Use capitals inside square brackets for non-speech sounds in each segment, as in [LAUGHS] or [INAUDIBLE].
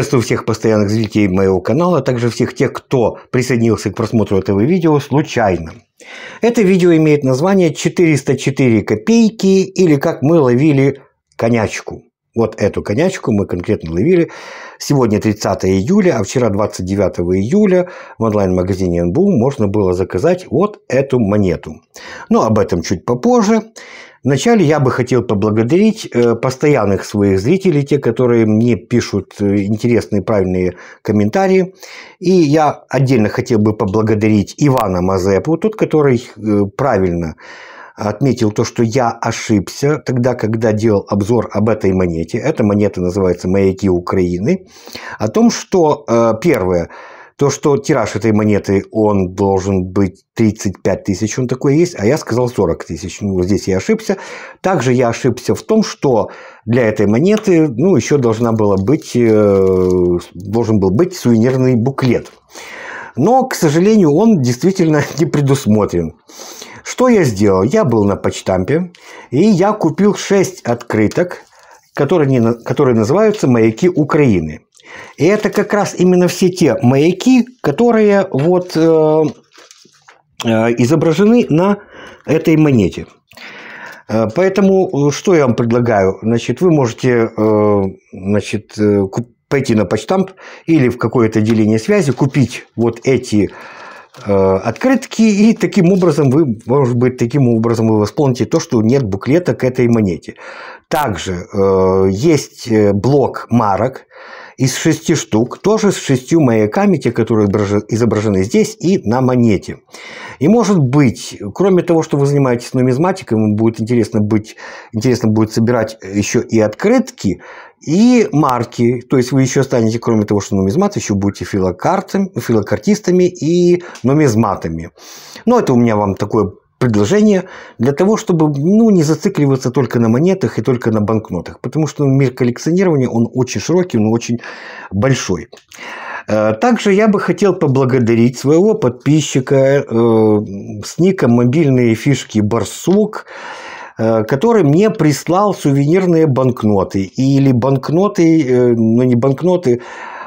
Приветствую всех постоянных зрителей моего канала, а также всех тех, кто присоединился к просмотру этого видео случайно. Это видео имеет название «404 копейки» или «Как мы ловили конячку». Вот эту конячку мы конкретно ловили. Сегодня 30 июля, а вчера 29 июля в онлайн-магазине НБУ можно было заказать вот эту монету. Но об этом чуть попозже. Вначале я бы хотел поблагодарить э, постоянных своих зрителей, те, которые мне пишут э, интересные, правильные комментарии. И я отдельно хотел бы поблагодарить Ивана Мазепу, тот, который э, правильно отметил то, что я ошибся тогда, когда делал обзор об этой монете. Эта монета называется «Маяки Украины». О том, что, э, первое, то, что тираж этой монеты, он должен быть 35 тысяч, он такой есть, а я сказал 40 тысяч. Ну, здесь я ошибся. Также я ошибся в том, что для этой монеты, ну, еще должна была быть, э, должен был быть сувенирный буклет. Но, к сожалению, он действительно [LAUGHS] не предусмотрен. Что я сделал? Я был на почтампе, и я купил 6 открыток, которые, которые называются «Маяки Украины». И это как раз именно все те маяки, которые вот э, э изображены на этой монете. Э, поэтому э, что я вам предлагаю? Значит, вы можете значит, пойти на почтамп или в какое-то отделение связи, купить вот эти Э, открытки, и таким образом вы, может быть, таким образом вы восполните то, что нет буклета к этой монете. Также э, есть э, блок марок из шести штук, тоже с шестью маяками, те, которые изображены здесь и на монете. И может быть, кроме того, что вы занимаетесь нумизматикой, вам будет интересно, быть, интересно будет собирать еще и открытки, и марки. То есть вы еще станете, кроме того, что нумизматы, еще будете филокартистами и нумизматами. Но это у меня вам такое предложение для того, чтобы ну, не зацикливаться только на монетах и только на банкнотах, потому что ну, мир коллекционирования, он очень широкий, он очень большой. Э, также я бы хотел поблагодарить своего подписчика э, с ником «Мобильные фишки Барсук». Э, который мне прислал сувенирные банкноты или банкноты, э, ну не банкноты,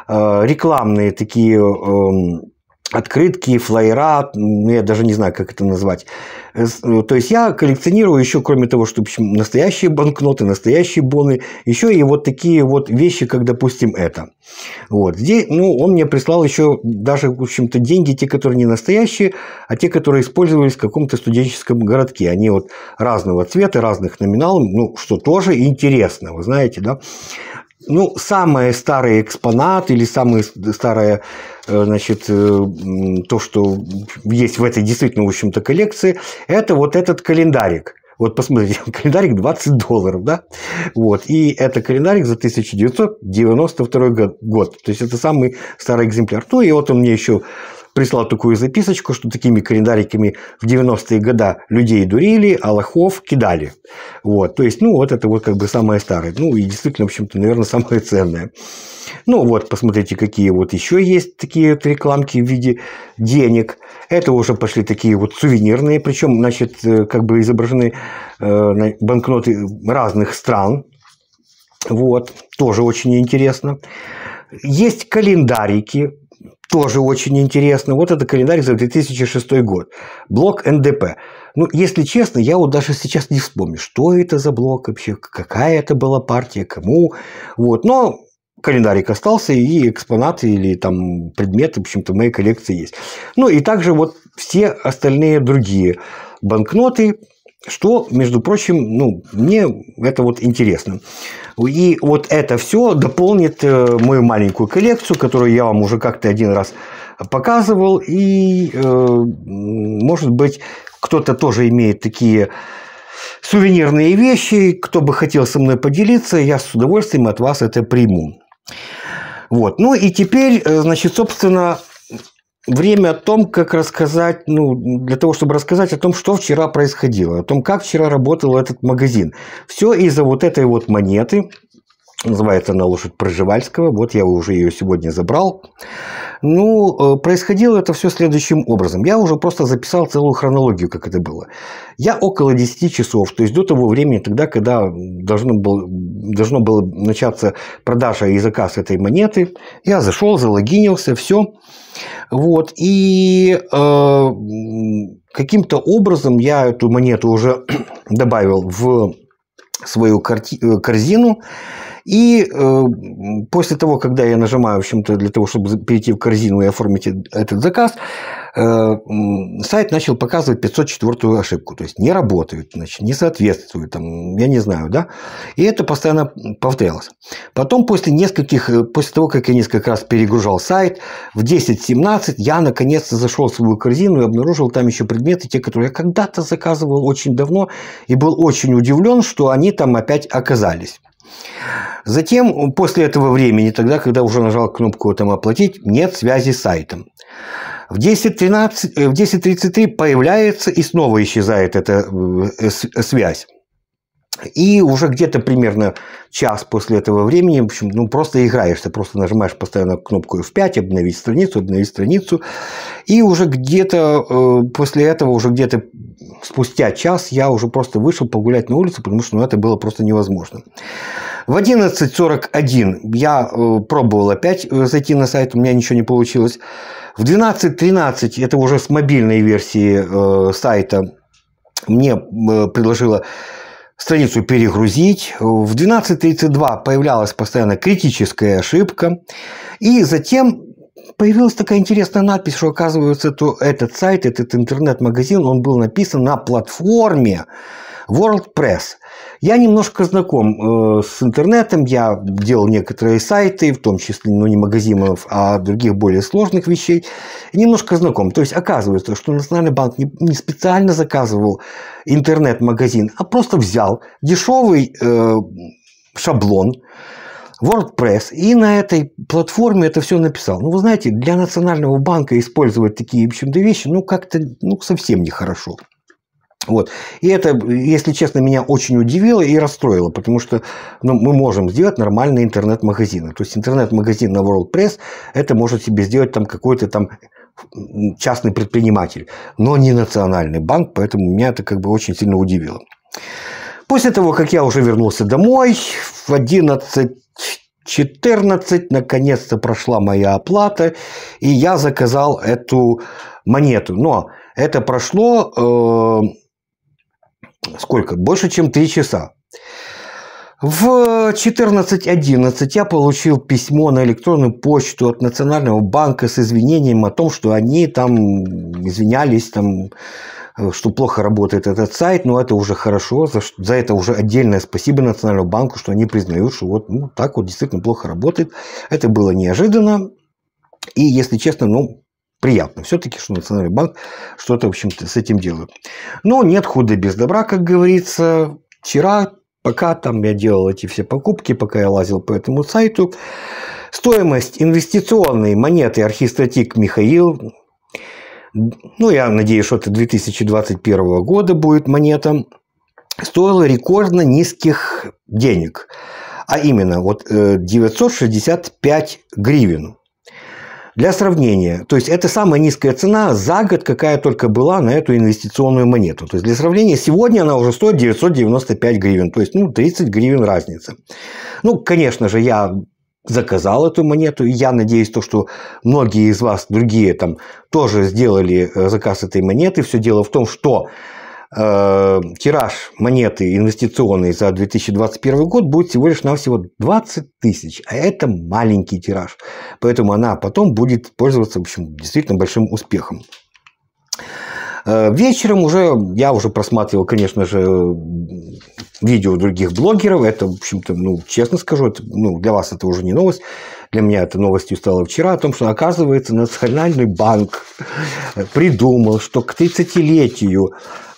а, рекламные такие эм, открытки, флайера, я даже не знаю, как это назвать. Э, ну, то есть я коллекционирую еще, кроме того, что общем, настоящие банкноты, настоящие боны, еще и вот такие вот вещи, как, допустим, это. Вот. Здесь, ну, он мне прислал еще даже, в общем-то, деньги, те, которые не настоящие, а те, которые использовались в каком-то студенческом городке. Они вот разного цвета, разных номиналов, ну, что тоже интересно, вы знаете, да. Ну, самые старые экспонат или самые старая Э, значит, э, то, что есть в этой действительно, в общем-то, коллекции, это вот этот календарик – вот посмотрите, [LAUGHS] календарик 20 долларов, да? Вот. И это календарик за 1992 год. То есть это самый старый экземпляр. Ну и вот он мне еще прислал такую записочку, что такими календариками в 90-е года людей дурили, а лохов кидали. Вот, то есть, ну, вот это вот как бы самое старое. Ну, и действительно, в общем-то, наверное, [LAUGHS] самое ценное. Ну, вот, посмотрите, какие вот еще есть такие вот рекламки в виде денег. Это уже пошли такие вот сувенирные, причем, значит, э, как бы изображены э, банкноты разных стран. Вот, тоже очень интересно. Есть календарики, тоже очень интересно. Вот это календарь за 2006 год. Блок НДП. Ну, если честно, я вот даже сейчас не вспомню, что это за блок вообще, какая это была партия, кому. Вот. Но календарик остался, и экспонаты или там предметы, в общем-то, в моей коллекции есть. Ну, и также вот все остальные другие банкноты, что, между прочим, ну, мне это вот интересно. И вот это все дополнит э, мою маленькую коллекцию, которую я вам уже как-то один раз показывал. И, э, может быть, кто-то тоже имеет такие сувенирные вещи. Кто бы хотел со мной поделиться, я с удовольствием от вас это приму. Вот. Ну и теперь, э, значит, собственно, время о том, как рассказать, ну, для того, чтобы рассказать о том, что вчера происходило, о том, как вчера работал этот магазин. Все из-за вот этой вот монеты, Называется она «Лошадь Проживальского». Вот я уже ее сегодня забрал. Ну, э, происходило это все следующим образом. Я уже просто записал целую хронологию, как это было. Я около 10 часов, то есть до того времени, тогда, когда должно было, должно было начаться продажа и заказ этой монеты, я зашел, залогинился, все. Вот, и э, каким-то образом я эту монету уже [CLEARS THROAT] добавил в свою э, корзину. И э, после того, когда я нажимаю, в общем-то, для того, чтобы перейти в корзину и оформить этот заказ, э, сайт начал показывать 504 ошибку. То есть, не работает, значит, не соответствует, там, я не знаю, да. И это постоянно повторялось. Потом, после нескольких, э, после того, как я несколько раз перегружал сайт, в 10.17 я наконец-то зашел в свою корзину и обнаружил там еще предметы, те, которые я когда-то заказывал очень давно, и был очень удивлен, что они там опять оказались. Затем, после этого времени, тогда, когда уже нажал кнопку там, «Оплатить», нет связи с сайтом. В 10.33 10 э, появляется и снова исчезает эта э, связь. И уже где-то примерно час после этого времени, в общем, ну просто играешь, ты просто нажимаешь постоянно кнопку F5, обновить страницу, обновить страницу. И уже где-то э, после этого, уже где-то спустя час я уже просто вышел погулять на улицу, потому что ну, это было просто невозможно. В 11.41 я э, пробовал опять э, зайти на сайт, у меня ничего не получилось. В 12.13, это уже с мобильной версии э, сайта, мне э, предложила страницу перегрузить. В 12.32 появлялась постоянно критическая ошибка. И затем появилась такая интересная надпись, что оказывается, то этот сайт, этот интернет-магазин, он был написан на платформе WordPress. Я немножко знаком э, с интернетом, я делал некоторые сайты, в том числе, ну, не магазинов, а других более сложных вещей. Немножко знаком. То есть оказывается, что Национальный банк не, не специально заказывал интернет-магазин, а просто взял дешевый э, шаблон, WordPress, и на этой платформе это все написал. Ну, вы знаете, для Национального банка использовать такие, в общем-то, вещи, ну, как-то, ну, совсем нехорошо. хорошо. Вот. И это, если честно, меня очень удивило и расстроило, потому что ну, мы можем сделать нормальные интернет-магазины. То есть интернет-магазин на WordPress это может себе сделать там какой-то там частный предприниматель, но не национальный банк, поэтому меня это как бы очень сильно удивило. После того, как я уже вернулся домой, в 11.14 наконец-то прошла моя оплата, и я заказал эту монету. Но это прошло... Э сколько? Больше, чем три часа. В 14.11 я получил письмо на электронную почту от Национального банка с извинением о том, что они там извинялись, там, э, что плохо работает этот сайт, но это уже хорошо, за, за это уже отдельное спасибо Национальному банку, что они признают, что вот ну, так вот действительно плохо работает. Это было неожиданно. И, если честно, ну, приятно все-таки, что Национальный банк что-то, в общем-то, с этим делает. Но ну, нет худа без добра, как говорится. Вчера, пока там я делал эти все покупки, пока я лазил по этому сайту, стоимость инвестиционной монеты архистатик Михаил, ну, я надеюсь, что это 2021 года будет монета, стоила рекордно низких денег, а именно вот 965 э, гривен. Для сравнения, то есть это самая низкая цена за год, какая только была на эту инвестиционную монету. То есть для сравнения, сегодня она уже стоит 995 гривен, то есть ну, 30 гривен разница. Ну, конечно же, я заказал эту монету. Я надеюсь, то, что многие из вас, другие там, тоже сделали э, заказ этой монеты. Все дело в том, что Э, тираж монеты инвестиционной за 2021 год будет всего лишь навсего 20 тысяч, а это маленький тираж. Поэтому она потом будет пользоваться, в общем, действительно большим успехом. Э, вечером уже, я уже просматривал, конечно же, видео других блогеров. Это, в общем-то, ну, честно скажу, это, ну, для вас это уже не новость. Для меня это новостью стало вчера, о том, что, оказывается, Национальный банк придумал, что к 30-летию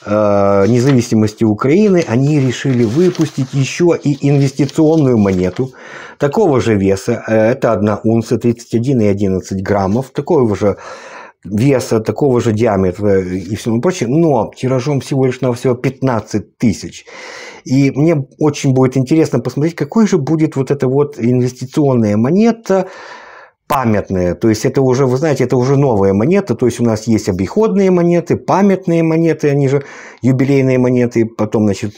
Э, независимости Украины, они решили выпустить еще и инвестиционную монету такого же веса. Э, это одна унция 31,11 граммов, такого же веса, такого же диаметра э, и всему прочее но тиражом всего лишь на всего 15 тысяч. И мне очень будет интересно посмотреть, какой же будет вот эта вот инвестиционная монета, памятные. То есть это уже, вы знаете, это уже новые монеты. То есть у нас есть обиходные монеты, памятные монеты, они же юбилейные монеты, потом, значит,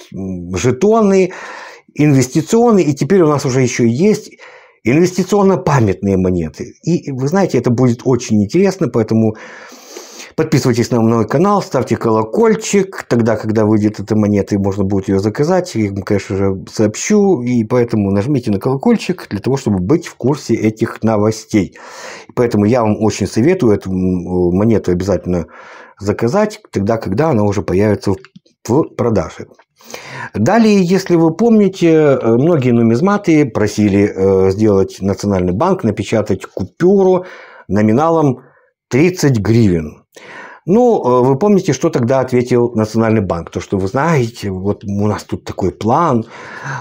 жетоны, инвестиционные. И теперь у нас уже еще есть инвестиционно-памятные монеты. И вы знаете, это будет очень интересно, поэтому Подписывайтесь на мой канал, ставьте колокольчик. Тогда, когда выйдет эта монета, и можно будет ее заказать, я конечно же, сообщу. И поэтому нажмите на колокольчик для того, чтобы быть в курсе этих новостей. И поэтому я вам очень советую эту э, монету обязательно заказать, тогда, когда она уже появится в продаже. Далее, если вы помните, э, многие нумизматы просили э, сделать Национальный банк, напечатать купюру номиналом 30 гривен. Ну, э, вы помните, что тогда ответил Национальный банк? То, что вы знаете, вот у нас тут такой план,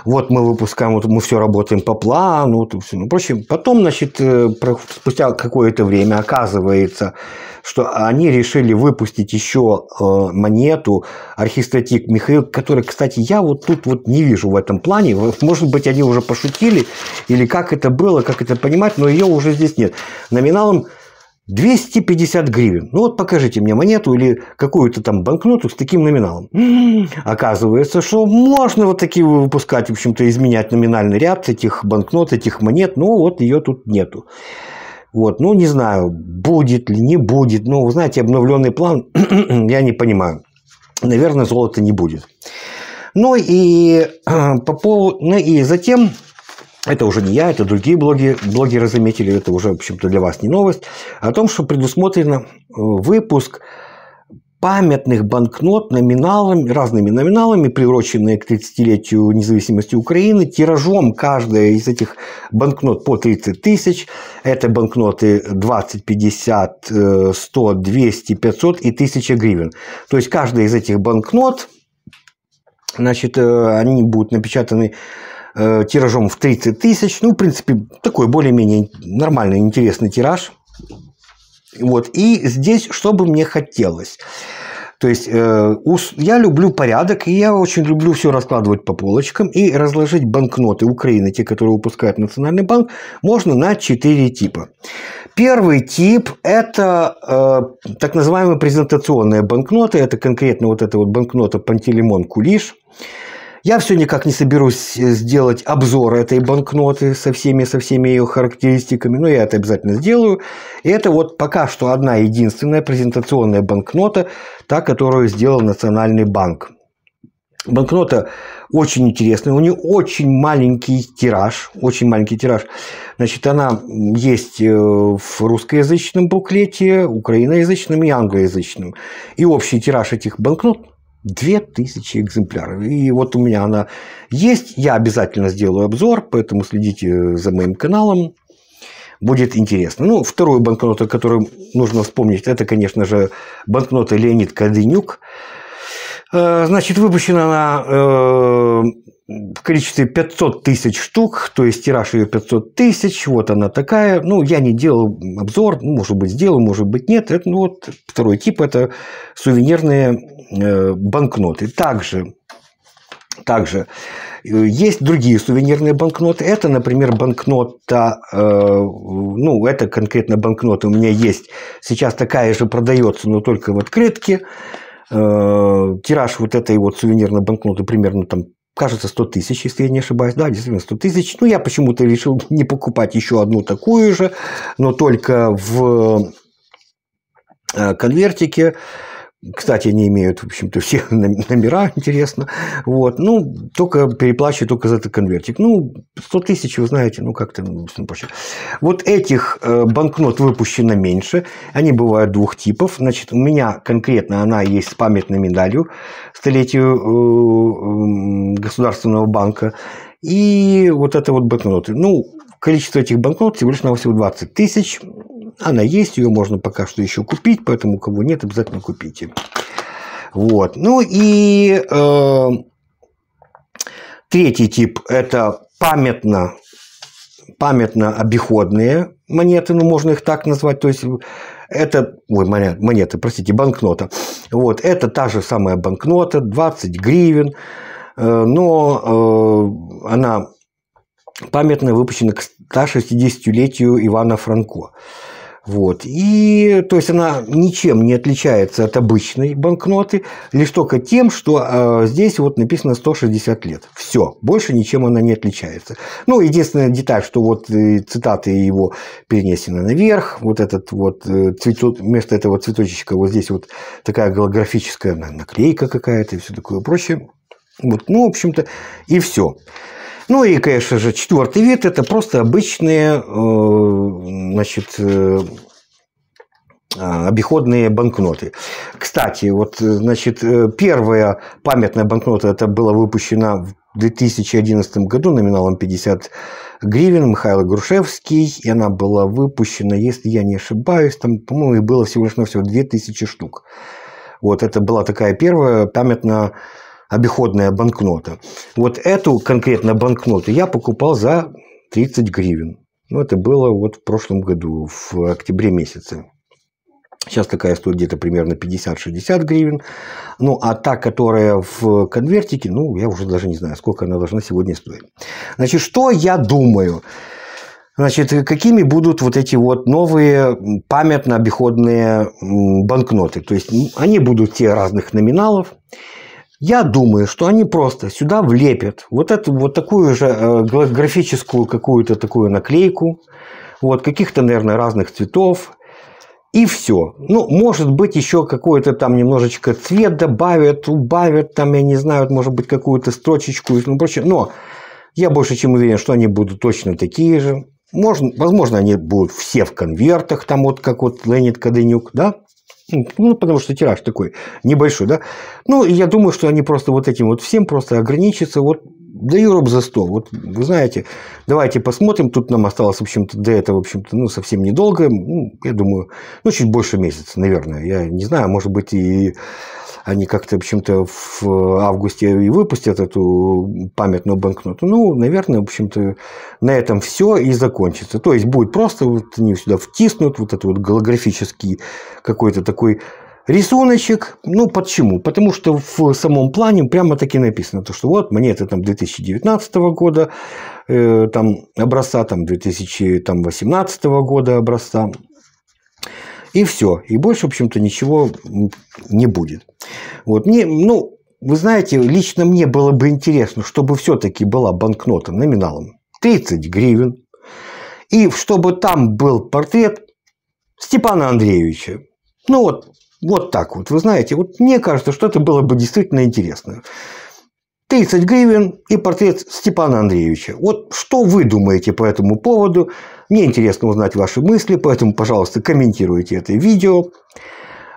вот мы выпускаем, вот мы все работаем по плану, вот, все. ну, прочее. Потом, значит, э, спустя какое-то время оказывается, что они решили выпустить еще э, монету архистратик Михаил, который, кстати, я вот тут вот не вижу в этом плане. Может быть, они уже пошутили, или как это было, как это понимать, но ее уже здесь нет. Номиналом 250 гривен. Ну вот покажите мне монету или какую-то там банкноту с таким номиналом. М-м-м. оказывается, что можно вот такие выпускать, в общем-то, изменять номинальный ряд этих банкнот, этих монет, но вот ее тут нету. Вот, ну не знаю, будет ли, не будет. Ну, вы знаете, обновленный план, [CLEARS THROAT] я не понимаю. Наверное, золота не будет. Ну и [CLEARS THROAT] по поводу, ну и затем это уже не я, это другие блоги, блогеры заметили, это уже, в общем-то, для вас не новость, о том, что предусмотрено э, выпуск памятных банкнот номиналами, разными номиналами, приуроченные к 30-летию независимости Украины, тиражом каждая из этих банкнот по 30 тысяч. Это банкноты 20, 50, 100, 200, 500 и 1000 гривен. То есть каждая из этих банкнот, значит, э, они будут напечатаны Э, тиражом в 30 тысяч. Ну, в принципе, такой более-менее нормальный, интересный тираж. Вот. И здесь что бы мне хотелось. То есть э, я люблю порядок, и я очень люблю все раскладывать по полочкам и разложить банкноты Украины, те, которые выпускает Национальный банк, можно на четыре типа. Первый тип – это э, так называемые презентационные банкноты. Это конкретно вот эта вот банкнота Пантелеймон Кулиш я все никак не соберусь э, сделать обзор этой банкноты со всеми, со всеми ее характеристиками, но я это обязательно сделаю. И это вот пока что одна единственная презентационная банкнота, та, которую сделал Национальный банк. Банкнота очень интересная, у нее очень маленький тираж, очень маленький тираж. Значит, она есть э, в русскоязычном буклете, украиноязычном и англоязычном. И общий тираж этих банкнот 2000 экземпляров. И вот у меня она есть. Я обязательно сделаю обзор, поэтому следите за моим каналом. Будет интересно. Ну, вторую банкноту, которую нужно вспомнить, это, конечно же, банкнота Леонид Кадынюк. Э, значит, выпущена она э, в количестве 500 тысяч штук, то есть тираж ее 500 тысяч, вот она такая. Ну, я не делал обзор, ну, может быть, сделал, может быть, нет. Это, ну, вот второй тип – это сувенирные э, банкноты. Также, также э, есть другие сувенирные банкноты. Это, например, банкнота, э, ну, это конкретно банкнота у меня есть. Сейчас такая же продается, но только в открытке. Э, тираж вот этой вот сувенирной банкноты примерно там кажется, 100 тысяч, если я не ошибаюсь. Да, действительно, 100 тысяч. Ну, я почему-то решил [LAUGHS] не покупать еще одну такую же, но только в э, конвертике. Кстати, они имеют, в общем-то, все [LAUGHS] номера, интересно. Вот. Ну, только переплачивают только за этот конвертик. Ну, 100 тысяч, вы знаете, ну, как-то ну, Вот этих э, банкнот выпущено меньше. Они бывают двух типов. Значит, у меня конкретно она есть с памятной медалью столетию э, Государственного банка. И вот это вот банкноты. Ну, количество этих банкнот всего лишь на всего 20 тысяч. Она есть, ее можно пока что еще купить, поэтому кого нет, обязательно купите. Вот. Ну и э, третий тип – это памятно, памятно обиходные монеты, ну можно их так назвать, то есть это, ой, монеты, простите, банкнота. Вот, это та же самая банкнота, 20 гривен, э, но э, она памятная выпущена к 160-летию Ивана Франко. Вот. И, то есть, она ничем не отличается от обычной банкноты, лишь только тем, что э, здесь вот написано 160 лет. Все. Больше ничем она не отличается. Ну, единственная деталь, что вот э, цитаты его перенесены наверх, вот этот вот э, цветок, вместо этого цветочечка вот здесь вот такая голографическая наклейка какая-то и все такое прочее. Вот, ну, в общем-то, и все. Ну и, конечно же, четвертый вид – это просто обычные э, значит, э, а, обиходные банкноты. Кстати, вот, значит, э, первая памятная банкнота это была выпущена в 2011 году номиналом 50 гривен Михаил Грушевский, и она была выпущена, если я не ошибаюсь, там, по-моему, было всего лишь на навсего 2000 штук. Вот это была такая первая памятная обиходная банкнота. Вот эту конкретно банкноту я покупал за 30 гривен. Ну, это было вот в прошлом году, в октябре месяце. Сейчас такая стоит где-то примерно 50-60 гривен. Ну, а та, которая в конвертике, ну, я уже даже не знаю, сколько она должна сегодня стоить. Значит, что я думаю? Значит, какими будут вот эти вот новые памятно-обиходные банкноты? То есть, они будут те разных номиналов. Я думаю, что они просто сюда влепят вот эту вот такую же э, графическую какую-то такую наклейку, вот каких-то, наверное, разных цветов, и все. Ну, может быть, еще какой-то там немножечко цвет добавят, убавят, там, я не знаю, может быть, какую-то строчечку и тому прочее. Но я больше чем уверен, что они будут точно такие же. Можно, возможно, они будут все в конвертах, там вот как вот Леонид Каденюк, да? Ну, ну, потому что тираж такой небольшой, да. Ну, я думаю, что они просто вот этим вот всем просто ограничатся. Вот даю роб за 100. Вот вы знаете, давайте посмотрим. Тут нам осталось, в общем-то, до этого, в общем-то, ну, совсем недолго. Ну, я думаю, ну, чуть больше месяца, наверное. Я не знаю, может быть, и они как-то, в общем-то, в августе и выпустят эту памятную банкноту. Ну, наверное, в общем-то, на этом все и закончится. То есть будет просто, вот они сюда втиснут вот этот вот голографический какой-то такой рисуночек. Ну, почему? Потому что в самом плане прямо-таки написано, то, что вот монеты там 2019 года э, там, образца, там, 2018 года образца. И все. И больше, в общем-то, ничего не будет. Вот мне, ну, вы знаете, лично мне было бы интересно, чтобы все-таки была банкнота номиналом 30 гривен. И чтобы там был портрет Степана Андреевича. Ну вот, вот так вот, вы знаете, вот мне кажется, что это было бы действительно интересно. 30 гривен и портрет Степана Андреевича. Вот что вы думаете по этому поводу? Мне интересно узнать ваши мысли, поэтому, пожалуйста, комментируйте это видео.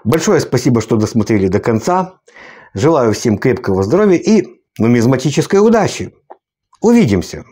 Большое спасибо, что досмотрели до конца. Желаю всем крепкого здоровья и нумизматической удачи. Увидимся!